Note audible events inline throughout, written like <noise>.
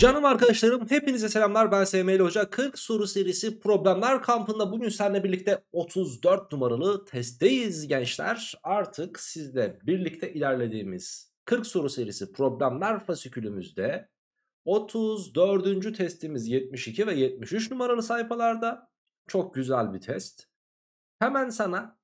Canım arkadaşlarım hepinize selamlar ben SML Hoca 40 soru serisi problemler kampında bugün seninle birlikte 34 numaralı testteyiz gençler artık sizle birlikte ilerlediğimiz 40 soru serisi problemler fasikülümüzde 34. testimiz 72 ve 73 numaralı sayfalarda çok güzel bir test hemen sana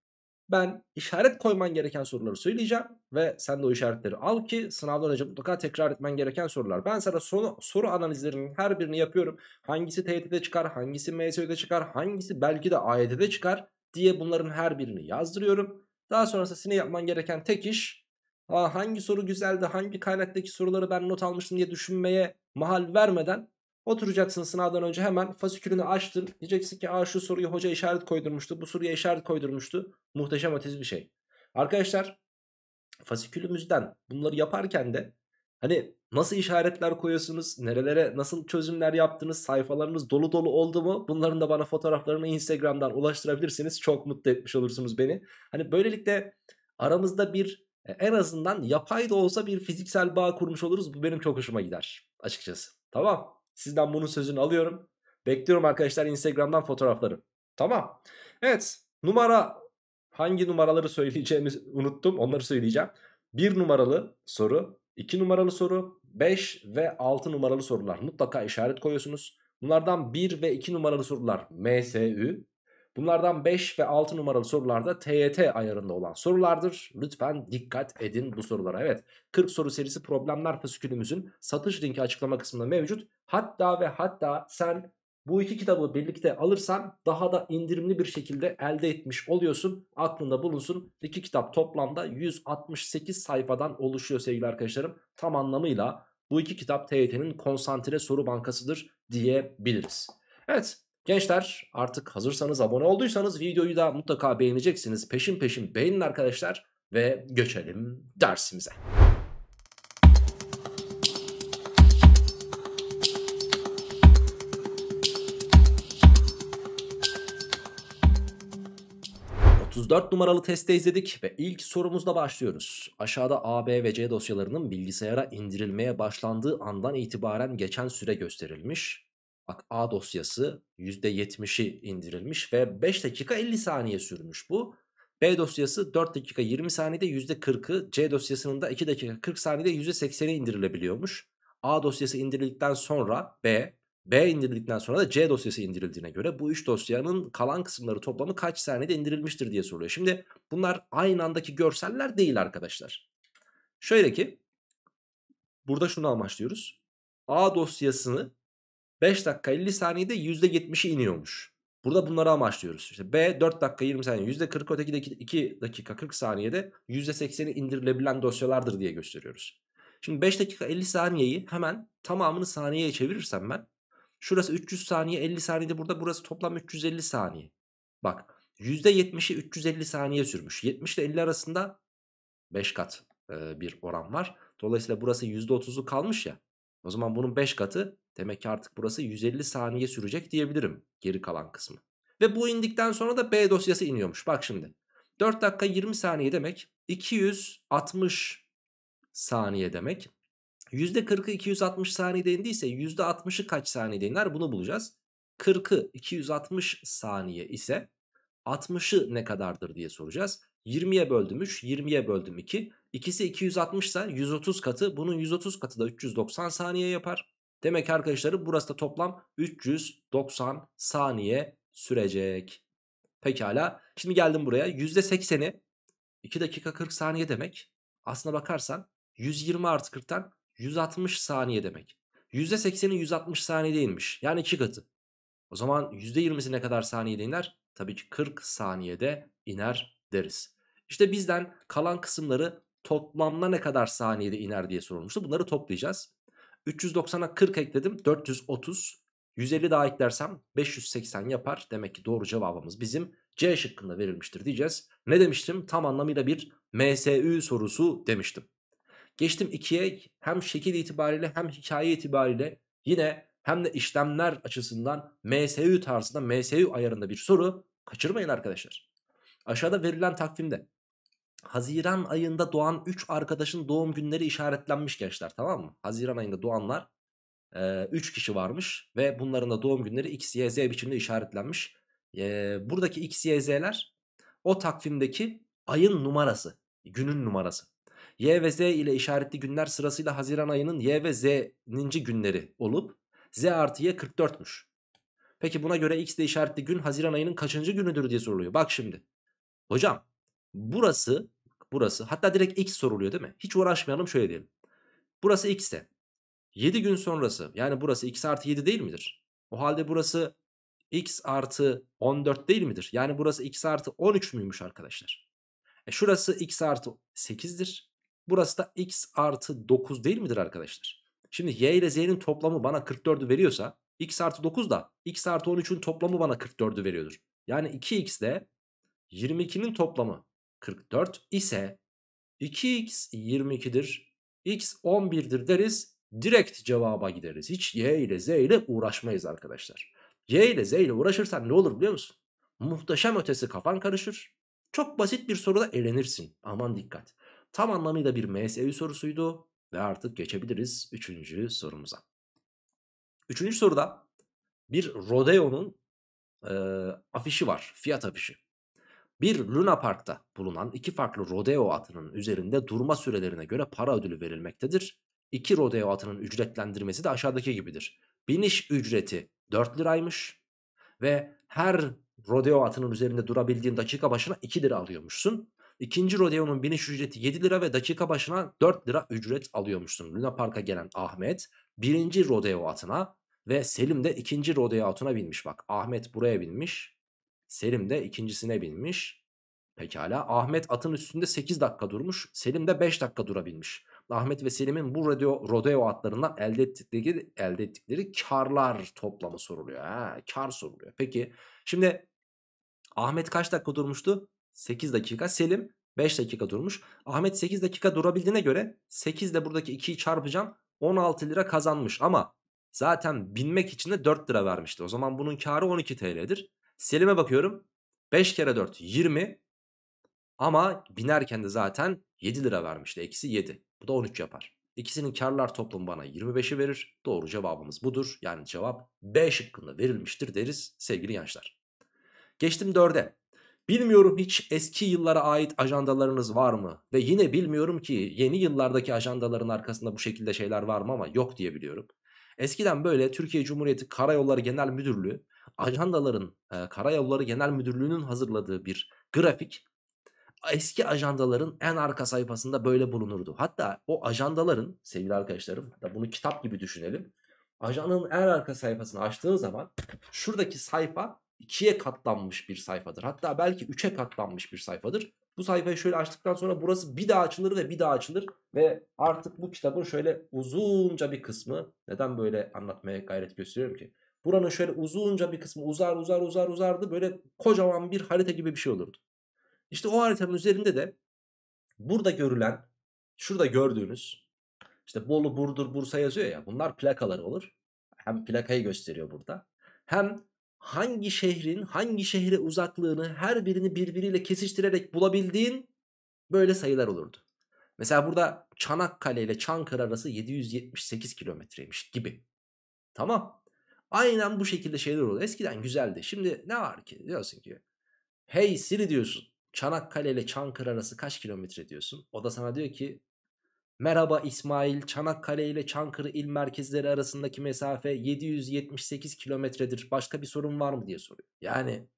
ben işaret koyman gereken soruları söyleyeceğim ve sen de o işaretleri al ki sınavdan önce mutlaka tekrar etmen gereken sorular. Ben sana sonu, soru analizlerinin her birini yapıyorum. Hangisi TYT'de çıkar, hangisi MSÖ'de çıkar, hangisi belki de AYT'de çıkar diye bunların her birini yazdırıyorum. Daha sonrasında senin yapman gereken tek iş hangi soru güzeldi, hangi kaynaktaki soruları ben not almıştım diye düşünmeye mahal vermeden Oturacaksın sınavdan önce hemen fasikülünü açtın. Diyeceksin ki Aa, şu soruyu hoca işaret koydurmuştu. Bu soruya işaret koydurmuştu. Muhteşem atiz bir şey. Arkadaşlar fasikülümüzden bunları yaparken de hani nasıl işaretler koyuyorsunuz? Nerelere nasıl çözümler yaptınız? Sayfalarınız dolu dolu oldu mu? Bunların da bana fotoğraflarını Instagram'dan ulaştırabilirsiniz. Çok mutlu etmiş olursunuz beni. Hani böylelikle aramızda bir e, en azından yapay da olsa bir fiziksel bağ kurmuş oluruz. Bu benim çok hoşuma gider açıkçası. Tamam. Sizden bunun sözünü alıyorum. Bekliyorum arkadaşlar Instagram'dan fotoğrafları. Tamam. Evet. Numara hangi numaraları söyleyeceğimi <laughs> unuttum. Onları söyleyeceğim. 1 numaralı soru, 2 numaralı soru, 5 ve 6 numaralı sorular. Mutlaka işaret koyuyorsunuz. Bunlardan 1 ve 2 numaralı sorular MSÜ, Bunlardan 5 ve 6 numaralı sorularda TYT ayarında olan sorulardır. Lütfen dikkat edin bu sorulara. Evet 40 soru serisi problemler fasikülümüzün satış linki açıklama kısmında mevcut. Hatta ve hatta sen bu iki kitabı birlikte alırsan daha da indirimli bir şekilde elde etmiş oluyorsun. Aklında bulunsun. İki kitap toplamda 168 sayfadan oluşuyor sevgili arkadaşlarım. Tam anlamıyla bu iki kitap TYT'nin konsantre soru bankasıdır diyebiliriz. Evet Gençler artık hazırsanız abone olduysanız videoyu da mutlaka beğeneceksiniz. Peşin peşin beğenin arkadaşlar ve geçelim dersimize. ...34 numaralı testte izledik ve ilk sorumuzla başlıyoruz. Aşağıda A, B ve C dosyalarının bilgisayara indirilmeye başlandığı andan itibaren geçen süre gösterilmiş Bak A dosyası %70'i indirilmiş ve 5 dakika 50 saniye sürmüş bu. B dosyası 4 dakika 20 saniyede %40'ı, C dosyasının da 2 dakika 40 saniyede %80'i indirilebiliyormuş. A dosyası indirildikten sonra B, B indirildikten sonra da C dosyası indirildiğine göre bu 3 dosyanın kalan kısımları toplamı kaç saniyede indirilmiştir diye soruyor. Şimdi bunlar aynı andaki görseller değil arkadaşlar. Şöyle ki burada şunu amaçlıyoruz. A dosyasını 5 dakika 50 saniyede %70'i iniyormuş. Burada bunları amaçlıyoruz. İşte B 4 dakika 20 saniye %40 öteki de 2 dakika 40 saniyede %80'i indirilebilen dosyalardır diye gösteriyoruz. Şimdi 5 dakika 50 saniyeyi hemen tamamını saniyeye çevirirsem ben şurası 300 saniye 50 saniyede burada burası toplam 350 saniye. Bak %70'i 350 saniye sürmüş. 70 ile 50 arasında 5 kat bir oran var. Dolayısıyla burası %30'u kalmış ya. O zaman bunun 5 katı demek ki artık burası 150 saniye sürecek diyebilirim geri kalan kısmı. Ve bu indikten sonra da B dosyası iniyormuş. Bak şimdi 4 dakika 20 saniye demek 260 saniye demek. %40'ı 260 saniyede indiyse %60'ı kaç saniyede iner bunu bulacağız. 40'ı 260 saniye ise 60'ı ne kadardır diye soracağız. 20'ye böldüm 3, 20'ye böldüm 2. İkisi 260 ise 130 katı. Bunun 130 katı da 390 saniye yapar. Demek ki arkadaşlarım burası da toplam 390 saniye sürecek. Pekala. Şimdi geldim buraya. %80'i 2 dakika 40 saniye demek. Aslına bakarsan 120 artı 40'tan 160 saniye demek. %80'i 160 saniye inmiş. Yani 2 katı. O zaman %20'si ne kadar saniyede iner? Tabii ki 40 saniyede iner deriz. İşte bizden kalan kısımları toplamda ne kadar saniyede iner diye sorulmuştu. Bunları toplayacağız. 390'a 40 ekledim 430. 150 daha eklersem 580 yapar. Demek ki doğru cevabımız bizim C şıkkında verilmiştir diyeceğiz. Ne demiştim? Tam anlamıyla bir MSÜ sorusu demiştim. Geçtim 2'ye hem şekil itibariyle hem hikaye itibariyle yine hem de işlemler açısından MSÜ tarzında MSÜ ayarında bir soru kaçırmayın arkadaşlar. Aşağıda verilen takvimde Haziran ayında doğan 3 arkadaşın doğum günleri işaretlenmiş gençler tamam mı? Haziran ayında doğanlar 3 e, kişi varmış ve bunların da doğum günleri x, y, z biçimde işaretlenmiş. E, buradaki x, y, z'ler o takvimdeki ayın numarası, günün numarası. Y ve Z ile işaretli günler sırasıyla Haziran ayının Y ve Z'ninci günleri olup Z artı Y 44'müş. Peki buna göre X ile işaretli gün Haziran ayının kaçıncı günüdür diye soruluyor. Bak şimdi Hocam burası burası hatta direkt x soruluyor değil mi? Hiç uğraşmayalım şöyle diyelim. Burası x ise 7 gün sonrası yani burası x artı 7 değil midir? O halde burası x artı 14 değil midir? Yani burası x artı 13 müymüş arkadaşlar? E şurası x artı 8'dir. Burası da x artı 9 değil midir arkadaşlar? Şimdi y ile z'nin toplamı bana 44'ü veriyorsa x artı 9 da x artı 13'ün toplamı bana 44'ü veriyordur. Yani 2x de 22'nin toplamı 44 ise 2x 22'dir. x 11'dir deriz. Direkt cevaba gideriz. Hiç y ile z ile uğraşmayız arkadaşlar. Y ile Z ile uğraşırsan ne olur biliyor musun? Muhteşem ötesi kafan karışır. Çok basit bir soruda elenirsin. Aman dikkat. Tam anlamıyla bir MSU sorusuydu. Ve artık geçebiliriz üçüncü sorumuza. Üçüncü soruda bir Rodeo'nun e, afişi var. Fiyat afişi. Bir Luna Park'ta bulunan iki farklı rodeo atının üzerinde durma sürelerine göre para ödülü verilmektedir. İki rodeo atının ücretlendirmesi de aşağıdaki gibidir. Biniş ücreti 4 liraymış ve her rodeo atının üzerinde durabildiğin dakika başına 2 lira alıyormuşsun. İkinci rodeonun biniş ücreti 7 lira ve dakika başına 4 lira ücret alıyormuşsun. Luna Park'a gelen Ahmet birinci rodeo atına ve Selim de ikinci rodeo atına binmiş. Bak Ahmet buraya binmiş. Selim de ikincisine binmiş. Pekala Ahmet atın üstünde 8 dakika durmuş. Selim de 5 dakika durabilmiş. Ahmet ve Selim'in bu radio rodeo atlarından elde ettikleri, elde ettikleri karlar toplamı soruluyor. Ha, kar soruluyor. Peki şimdi Ahmet kaç dakika durmuştu? 8 dakika. Selim 5 dakika durmuş. Ahmet 8 dakika durabildiğine göre 8 ile buradaki 2'yi çarpacağım. 16 lira kazanmış ama zaten binmek için de 4 lira vermişti. O zaman bunun karı 12 TL'dir. Selim'e bakıyorum. 5 kere 4 20 ama binerken de zaten 7 lira vermişti. Eksi 7. Bu da 13 yapar. İkisinin karlar toplamı bana 25'i verir. Doğru cevabımız budur. Yani cevap B şıkkında verilmiştir deriz sevgili gençler. Geçtim 4'e. Bilmiyorum hiç eski yıllara ait ajandalarınız var mı? Ve yine bilmiyorum ki yeni yıllardaki ajandaların arkasında bu şekilde şeyler var mı ama yok diye biliyorum. Eskiden böyle Türkiye Cumhuriyeti Karayolları Genel Müdürlüğü ajandaların e, Karayolları Genel Müdürlüğü'nün hazırladığı bir grafik eski ajandaların en arka sayfasında böyle bulunurdu. Hatta o ajandaların sevgili arkadaşlarım hatta bunu kitap gibi düşünelim. Ajandanın en arka sayfasını açtığın zaman şuradaki sayfa ikiye katlanmış bir sayfadır. Hatta belki üçe katlanmış bir sayfadır. Bu sayfayı şöyle açtıktan sonra burası bir daha açılır ve bir daha açılır. Ve artık bu kitabın şöyle uzunca bir kısmı neden böyle anlatmaya gayret gösteriyorum ki? Buranın şöyle uzunca bir kısmı uzar uzar uzar uzardı. Böyle kocaman bir harita gibi bir şey olurdu. İşte o haritanın üzerinde de burada görülen, şurada gördüğünüz işte Bolu, Burdur, Bursa yazıyor ya bunlar plakalar olur. Hem plakayı gösteriyor burada. Hem hangi şehrin hangi şehre uzaklığını her birini birbiriyle kesiştirerek bulabildiğin böyle sayılar olurdu. Mesela burada Çanakkale ile Çankırı arası 778 kilometreymiş gibi. Tamam. Aynen bu şekilde şeyler oluyor. Eskiden güzeldi. Şimdi ne var ki? Diyorsun ki hey Siri diyorsun. Çanakkale ile Çankırı arası kaç kilometre diyorsun? O da sana diyor ki merhaba İsmail Çanakkale ile Çankırı il merkezleri arasındaki mesafe 778 kilometredir. Başka bir sorun var mı diye soruyor. Yani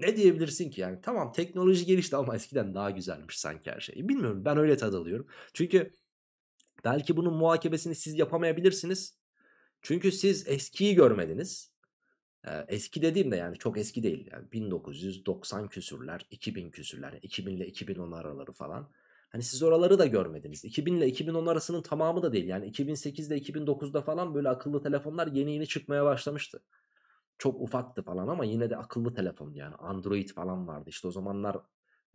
ne diyebilirsin ki yani tamam teknoloji gelişti ama eskiden daha güzelmiş sanki her şey. Bilmiyorum ben öyle tad alıyorum. Çünkü belki bunun muhakebesini siz yapamayabilirsiniz çünkü siz eskiyi görmediniz. Eski dediğimde yani çok eski değil. Yani 1990 küsürler, 2000 küsürler, 2000 ile 2010 araları falan. Hani siz oraları da görmediniz. 2000 ile 2010 arasının tamamı da değil. Yani 2008 ile 2009'da falan böyle akıllı telefonlar yeni yeni çıkmaya başlamıştı. Çok ufaktı falan ama yine de akıllı telefon yani Android falan vardı. İşte o zamanlar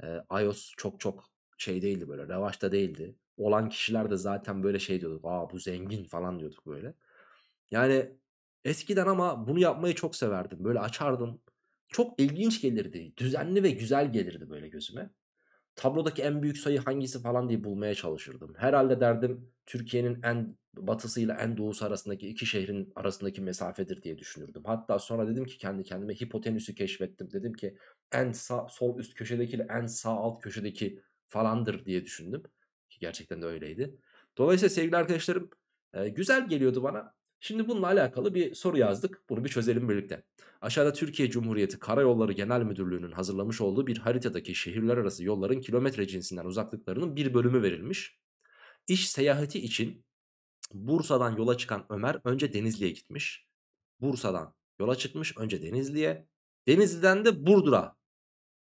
e, iOS çok çok şey değildi böyle revaçta değildi. Olan kişiler de zaten böyle şey diyorduk. Aa bu zengin falan diyorduk böyle. Yani eskiden ama bunu yapmayı çok severdim. Böyle açardım. Çok ilginç gelirdi. Düzenli ve güzel gelirdi böyle gözüme. Tablodaki en büyük sayı hangisi falan diye bulmaya çalışırdım. Herhalde derdim Türkiye'nin en batısıyla en doğusu arasındaki iki şehrin arasındaki mesafedir diye düşünürdüm. Hatta sonra dedim ki kendi kendime hipotenüsü keşfettim. Dedim ki en sağ, sol üst köşedekiyle en sağ alt köşedeki falandır diye düşündüm. Ki gerçekten de öyleydi. Dolayısıyla sevgili arkadaşlarım güzel geliyordu bana. Şimdi bununla alakalı bir soru yazdık. Bunu bir çözelim birlikte. Aşağıda Türkiye Cumhuriyeti Karayolları Genel Müdürlüğü'nün hazırlamış olduğu bir haritadaki şehirler arası yolların kilometre cinsinden uzaklıklarının bir bölümü verilmiş. İş seyahati için Bursa'dan yola çıkan Ömer önce Denizli'ye gitmiş. Bursa'dan yola çıkmış önce Denizli'ye. Denizli'den de Burdur'a.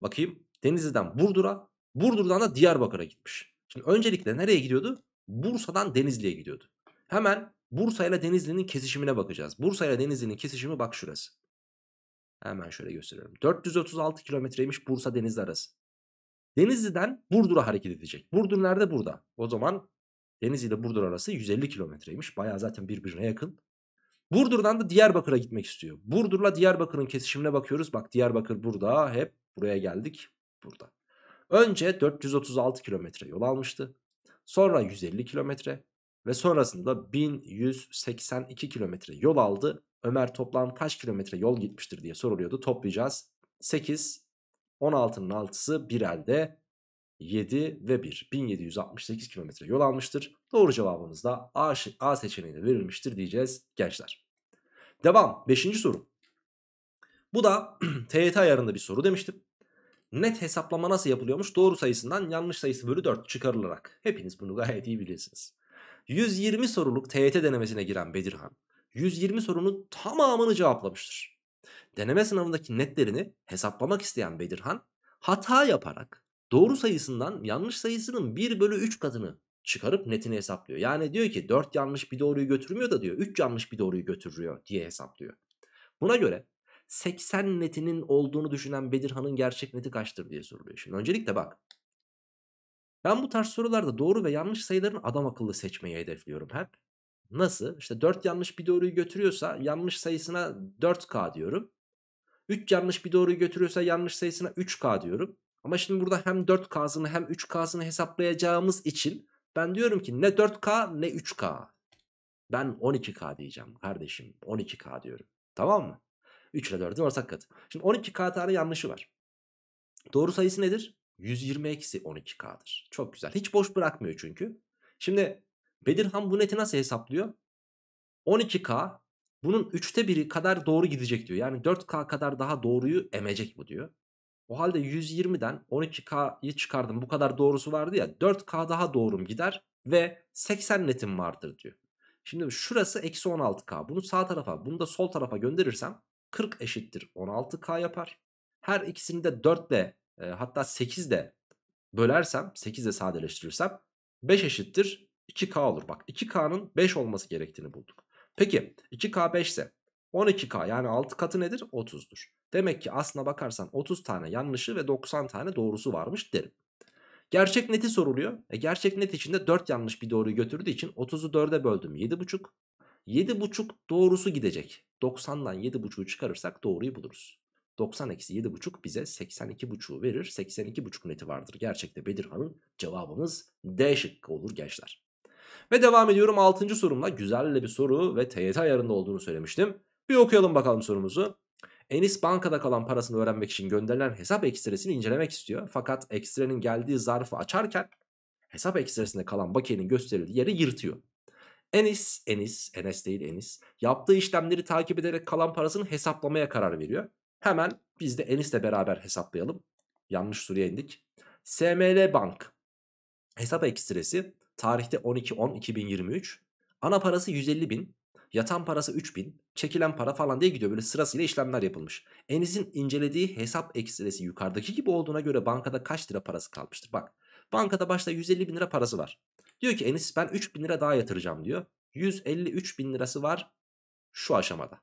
Bakayım Denizli'den Burdur'a. Burdur'dan da Diyarbakır'a gitmiş. Şimdi öncelikle nereye gidiyordu? Bursa'dan Denizli'ye gidiyordu. Hemen Bursa ile Denizli'nin kesişimine bakacağız. Bursa ile Denizli'nin kesişimi bak şurası. Hemen şöyle gösteriyorum. 436 kilometreymiş Bursa Denizli arası. Denizli'den Burdur'a hareket edecek. Burdur nerede? Burada. O zaman Denizli ile Burdur arası 150 kilometreymiş. Baya zaten birbirine yakın. Burdur'dan da Diyarbakır'a gitmek istiyor. Burdur'la Diyarbakır'ın kesişimine bakıyoruz. Bak Diyarbakır burada. Hep buraya geldik. Burada. Önce 436 kilometre yol almıştı. Sonra 150 kilometre ve sonrasında 1182 kilometre yol aldı. Ömer toplam kaç kilometre yol gitmiştir diye soruluyordu. Toplayacağız. 8, 16'nın 6'sı bir elde 7 ve 1. 1768 kilometre yol almıştır. Doğru cevabımız da A, A seçeneğine verilmiştir diyeceğiz gençler. Devam. 5. soru. Bu da TYT <clears throat> ayarında bir soru demiştim. Net hesaplama nasıl yapılıyormuş? Doğru sayısından yanlış sayısı bölü 4 çıkarılarak. Hepiniz bunu gayet iyi bilirsiniz. 120 soruluk TYT e denemesine giren Bedirhan 120 sorunun tamamını cevaplamıştır. Deneme sınavındaki netlerini hesaplamak isteyen Bedirhan hata yaparak doğru sayısından yanlış sayısının 1 bölü 3 katını çıkarıp netini hesaplıyor. Yani diyor ki 4 yanlış bir doğruyu götürmüyor da diyor 3 yanlış bir doğruyu götürüyor diye hesaplıyor. Buna göre 80 netinin olduğunu düşünen Bedirhan'ın gerçek neti kaçtır diye soruluyor. Şimdi öncelikle bak ben bu tarz sorularda doğru ve yanlış sayıların adam akıllı seçmeyi hedefliyorum hep. Nasıl? İşte 4 yanlış bir doğruyu götürüyorsa yanlış sayısına 4K diyorum. 3 yanlış bir doğruyu götürüyorsa yanlış sayısına 3K diyorum. Ama şimdi burada hem 4K'sını hem 3K'sını hesaplayacağımız için ben diyorum ki ne 4K ne 3K. Ben 12K diyeceğim kardeşim. 12K diyorum. Tamam mı? 3 ile 4'ün ortak katı. Şimdi 12K tane yanlışı var. Doğru sayısı nedir? 120 eksi 12K'dır. Çok güzel. Hiç boş bırakmıyor çünkü. Şimdi Bedirhan bu neti nasıl hesaplıyor? 12K bunun 3'te biri kadar doğru gidecek diyor. Yani 4K kadar daha doğruyu emecek bu diyor. O halde 120'den 12K'yı çıkardım. Bu kadar doğrusu vardı ya. 4K daha doğrum gider ve 80 netim vardır diyor. Şimdi şurası eksi 16K. Bunu sağ tarafa bunu da sol tarafa gönderirsem 40 eşittir 16K yapar. Her ikisini de 4 ile e, hatta 8 de bölersem 8 de sadeleştirirsem 5 eşittir 2K olur. Bak 2K'nın 5 olması gerektiğini bulduk. Peki 2K 5 ise 12K yani 6 katı nedir? 30'dur. Demek ki aslına bakarsan 30 tane yanlışı ve 90 tane doğrusu varmış derim. Gerçek neti soruluyor. E gerçek net içinde 4 yanlış bir doğruyu götürdüğü için 30'u 4'e böldüm 7,5. 7,5 doğrusu gidecek. 90'dan 7,5'u çıkarırsak doğruyu buluruz. 90 eksi 7,5 bize 82,5'u verir. 82,5 neti vardır. Gerçekte Bedirhan'ın cevabımız D şıkkı olur gençler. Ve devam ediyorum 6. sorumla. Güzel bir soru ve TYT ayarında olduğunu söylemiştim. Bir okuyalım bakalım sorumuzu. Enis bankada kalan parasını öğrenmek için gönderilen hesap ekstresini incelemek istiyor. Fakat ekstrenin geldiği zarfı açarken hesap ekstresinde kalan bakiyenin gösterildiği yeri yırtıyor. Enis, Enis, Enes değil Enis yaptığı işlemleri takip ederek kalan parasını hesaplamaya karar veriyor. Hemen biz de Enis'le beraber hesaplayalım. Yanlış soruya indik. SML Bank hesap ekstresi tarihte 12-10-2023. Ana parası 150 bin. Yatan parası 3 bin, çekilen para falan diye gidiyor. Böyle sırasıyla işlemler yapılmış. Enis'in incelediği hesap ekstresi yukarıdaki gibi olduğuna göre bankada kaç lira parası kalmıştır? Bak bankada başta 150 bin lira parası var. Diyor ki Enis ben 3 bin lira daha yatıracağım diyor. 153 bin lirası var şu aşamada.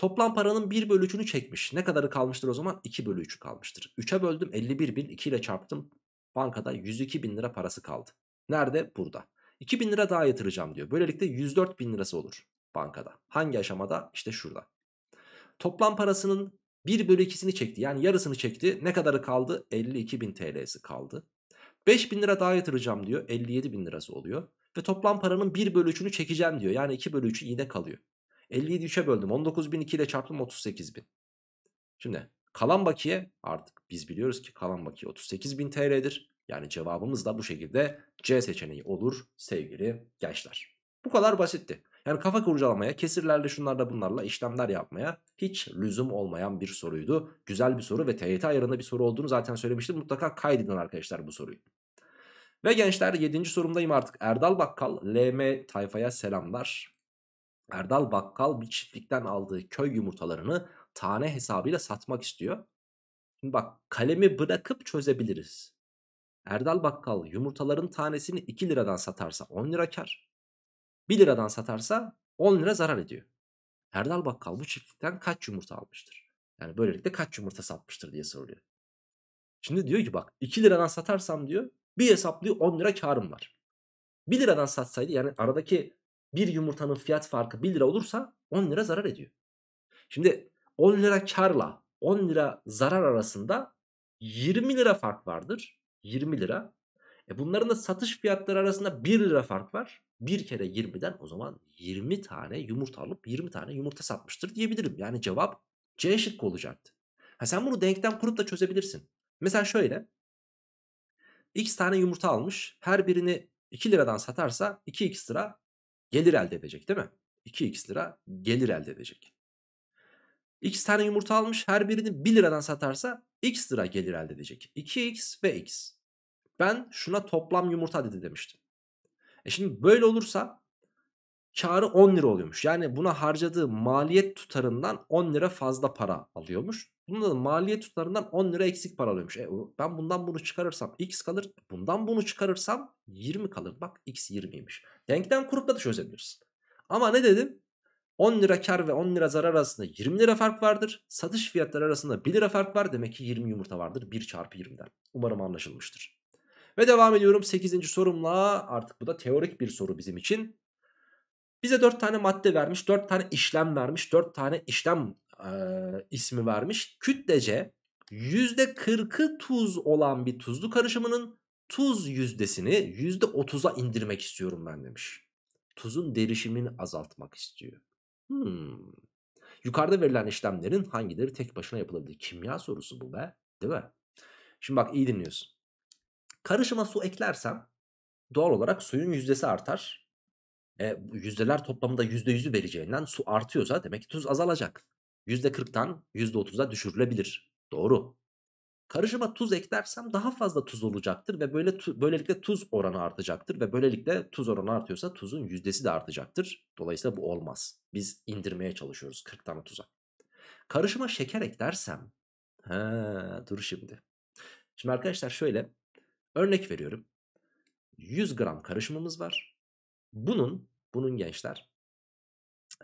Toplam paranın 1 bölü 3'ünü çekmiş. Ne kadarı kalmıştır o zaman? 2 bölü 3'ü kalmıştır. 3'e böldüm 51 bin 2 ile çarptım. Bankada 102 bin lira parası kaldı. Nerede? Burada. 2 bin lira daha yatıracağım diyor. Böylelikle 104 bin lirası olur bankada. Hangi aşamada? İşte şurada. Toplam parasının 1 bölü 2'sini çekti. Yani yarısını çekti. Ne kadarı kaldı? 52 bin TL'si kaldı. 5 bin lira daha yatıracağım diyor. 57 bin lirası oluyor. Ve toplam paranın 1 bölü 3'ünü çekeceğim diyor. Yani 2 bölü 3'ü yine kalıyor. 57'yi 3'e böldüm. 19.002 ile çarptım 38.000. Şimdi kalan bakiye artık biz biliyoruz ki kalan bakiye 38.000 TL'dir. Yani cevabımız da bu şekilde C seçeneği olur sevgili gençler. Bu kadar basitti. Yani kafa kurcalamaya, kesirlerle şunlarla bunlarla işlemler yapmaya hiç lüzum olmayan bir soruydu. Güzel bir soru ve TYT ayarında bir soru olduğunu zaten söylemiştim. Mutlaka kaydedin arkadaşlar bu soruyu. Ve gençler 7. sorumdayım artık. Erdal Bakkal, LM tayfaya selamlar. Erdal Bakkal bir çiftlikten aldığı köy yumurtalarını tane hesabıyla satmak istiyor. Şimdi bak kalemi bırakıp çözebiliriz. Erdal Bakkal yumurtaların tanesini 2 liradan satarsa 10 lira kar. 1 liradan satarsa 10 lira zarar ediyor. Erdal Bakkal bu çiftlikten kaç yumurta almıştır? Yani böylelikle kaç yumurta satmıştır diye soruluyor. Şimdi diyor ki bak 2 liradan satarsam diyor bir hesaplıyor 10 lira karım var. 1 liradan satsaydı yani aradaki bir yumurtanın fiyat farkı 1 lira olursa 10 lira zarar ediyor. Şimdi 10 lira karla 10 lira zarar arasında 20 lira fark vardır. 20 lira. E bunların da satış fiyatları arasında 1 lira fark var. Bir kere 20'den o zaman 20 tane yumurta alıp 20 tane yumurta satmıştır diyebilirim. Yani cevap C şıkkı olacaktı. Ha sen bunu denklem kurup da çözebilirsin. Mesela şöyle. X tane yumurta almış. Her birini 2 liradan satarsa 2x lira gelir elde edecek değil mi? 2x lira gelir elde edecek. X tane yumurta almış her birini 1 liradan satarsa x lira gelir elde edecek. 2x ve x. Ben şuna toplam yumurta dedi demiştim. E şimdi böyle olursa karı 10 lira oluyormuş. Yani buna harcadığı maliyet tutarından 10 lira fazla para alıyormuş. Bunda da maliyet tutarından 10 lira eksik para alıyormuş. E, ben bundan bunu çıkarırsam x kalır. Bundan bunu çıkarırsam 20 kalır. Bak x 20'ymiş. Denklem kurup da çözebiliriz. Ama ne dedim? 10 lira kar ve 10 lira zarar arasında 20 lira fark vardır. Satış fiyatları arasında 1 lira fark var. Demek ki 20 yumurta vardır 1 çarpı 20'den. Umarım anlaşılmıştır. Ve devam ediyorum 8. sorumla. Artık bu da teorik bir soru bizim için. Bize 4 tane madde vermiş, 4 tane işlem vermiş, 4 tane işlem e, ismi vermiş. Kütlece %40'ı tuz olan bir tuzlu karışımının tuz yüzdesini %30'a indirmek istiyorum ben demiş. Tuzun derişimini azaltmak istiyor. Hmm. Yukarıda verilen işlemlerin hangileri tek başına yapılabilir? Kimya sorusu bu be. Değil mi? Şimdi bak iyi dinliyorsun. Karışıma su eklersem doğal olarak suyun yüzdesi artar. E, yüzdeler toplamında yüzde yüzü vereceğinden su artıyorsa demek ki tuz azalacak. %40'tan %30'a düşürülebilir. Doğru. Karışıma tuz eklersem daha fazla tuz olacaktır ve böyle tu böylelikle tuz oranı artacaktır ve böylelikle tuz oranı artıyorsa tuzun yüzdesi de artacaktır. Dolayısıyla bu olmaz. Biz indirmeye çalışıyoruz 40 tane tuza. Karışıma şeker eklersem ha, dur şimdi. Şimdi arkadaşlar şöyle örnek veriyorum. 100 gram karışımımız var. Bunun bunun gençler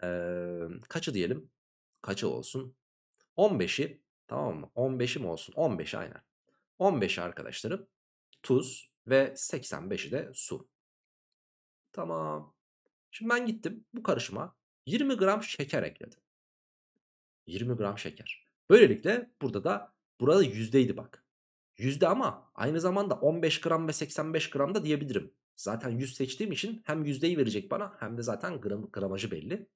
ee, kaçı diyelim? kaçı olsun? 15'i tamam mı? 15'i mi olsun? 15 aynen. 15 arkadaşlarım tuz ve 85'i de su. Tamam. Şimdi ben gittim bu karışıma 20 gram şeker ekledim. 20 gram şeker. Böylelikle burada da burada yüzdeydi bak. Yüzde ama aynı zamanda 15 gram ve 85 gram da diyebilirim. Zaten yüz seçtiğim için hem yüzdeyi verecek bana hem de zaten gram, gramajı belli.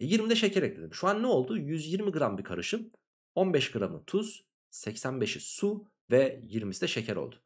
E 20 de şeker ekledim. Şu an ne oldu? 120 gram bir karışım. 15 gramı tuz, 85'i su ve 20'si de şeker oldu.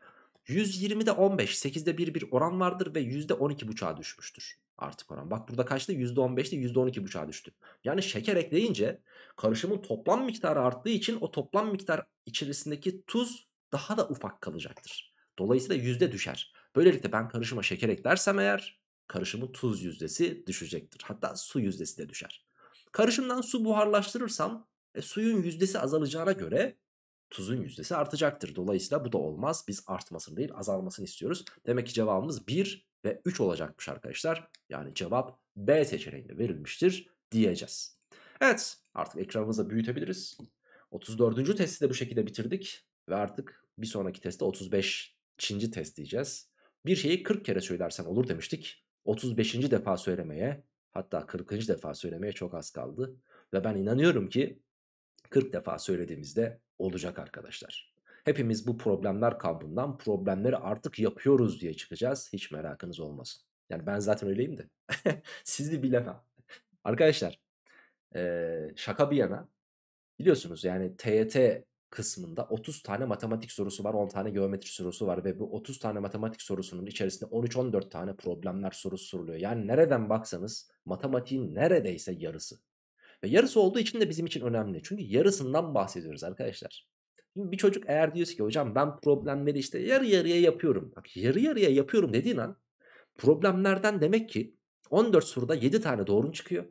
120'de 15, 8'de 1 bir oran vardır ve %12.5'a düşmüştür artık oran. Bak burada kaçtı? %15'te %12.5'a düştü. Yani şeker ekleyince karışımın toplam miktarı arttığı için o toplam miktar içerisindeki tuz daha da ufak kalacaktır. Dolayısıyla yüzde düşer. Böylelikle ben karışıma şeker eklersem eğer karışımın tuz yüzdesi düşecektir. Hatta su yüzdesi de düşer. Karışımdan su buharlaştırırsam e, suyun yüzdesi azalacağına göre tuzun yüzdesi artacaktır. Dolayısıyla bu da olmaz. Biz artmasını değil azalmasını istiyoruz. Demek ki cevabımız 1 ve 3 olacakmış arkadaşlar. Yani cevap B seçeneğinde verilmiştir diyeceğiz. Evet artık ekranımızı büyütebiliriz. 34. testi de bu şekilde bitirdik. Ve artık bir sonraki testte 35. test diyeceğiz. Bir şeyi 40 kere söylersen olur demiştik. 35. defa söylemeye hatta 40. defa söylemeye çok az kaldı. Ve ben inanıyorum ki 40 defa söylediğimizde olacak arkadaşlar. Hepimiz bu problemler kampından problemleri artık yapıyoruz diye çıkacağız. Hiç merakınız olmasın. Yani ben zaten öyleyim de. <laughs> Sizi bilemem. Arkadaşlar şaka bir yana biliyorsunuz yani TYT kısmında 30 tane matematik sorusu var, 10 tane geometri sorusu var ve bu 30 tane matematik sorusunun içerisinde 13-14 tane problemler sorusu soruluyor. Yani nereden baksanız matematiğin neredeyse yarısı. Ve yarısı olduğu için de bizim için önemli. Çünkü yarısından bahsediyoruz arkadaşlar. Şimdi bir çocuk eğer diyorsa ki hocam ben problemleri işte yarı yarıya yapıyorum. Bak yarı yarıya yapıyorum dediğin an problemlerden demek ki 14 soruda 7 tane doğru çıkıyor.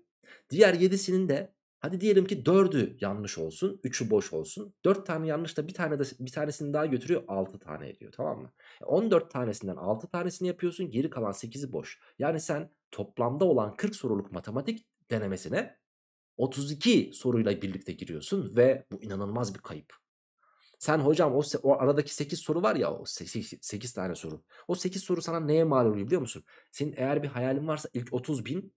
Diğer 7'sinin de Hadi diyelim ki 4'ü yanlış olsun, 3'ü boş olsun. 4 tane yanlış da bir tane de bir tanesini daha götürüyor 6 tane ediyor tamam mı? 14 e, tanesinden 6 tanesini yapıyorsun, geri kalan 8'i boş. Yani sen toplamda olan 40 soruluk matematik denemesine 32 soruyla birlikte giriyorsun ve bu inanılmaz bir kayıp. Sen hocam o, o aradaki 8 soru var ya o 8, 8 tane soru. O 8 soru sana neye mal oluyor biliyor musun? Senin eğer bir hayalin varsa ilk 30 bin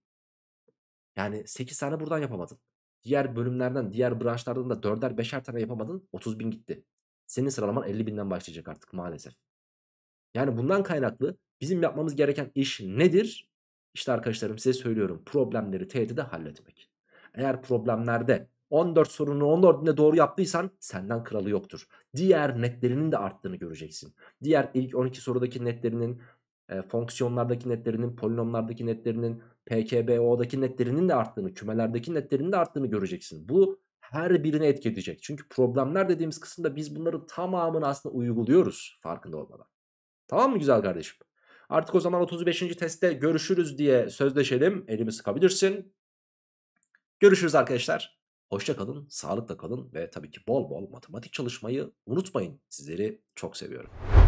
yani 8 tane buradan yapamadın. Diğer bölümlerden, diğer branşlardan da 4'er 5'er tane yapamadın. 30 bin gitti. Senin sıralaman 50 binden başlayacak artık maalesef. Yani bundan kaynaklı bizim yapmamız gereken iş nedir? İşte arkadaşlarım size söylüyorum. Problemleri tehdide halletmek. Eğer problemlerde 14 sorunu 14'ünde doğru yaptıysan senden kralı yoktur. Diğer netlerinin de arttığını göreceksin. Diğer ilk 12 sorudaki netlerinin, e, fonksiyonlardaki netlerinin, polinomlardaki netlerinin, PKBO'daki netlerinin de arttığını, kümelerdeki netlerinin de arttığını göreceksin. Bu her birine etki edecek. Çünkü problemler dediğimiz kısımda biz bunları tamamını aslında uyguluyoruz farkında olmadan. Tamam mı güzel kardeşim? Artık o zaman 35. testte görüşürüz diye sözleşelim. Elimi sıkabilirsin. Görüşürüz arkadaşlar. Hoşça kalın, sağlıkla kalın ve tabii ki bol bol matematik çalışmayı unutmayın. Sizleri çok seviyorum.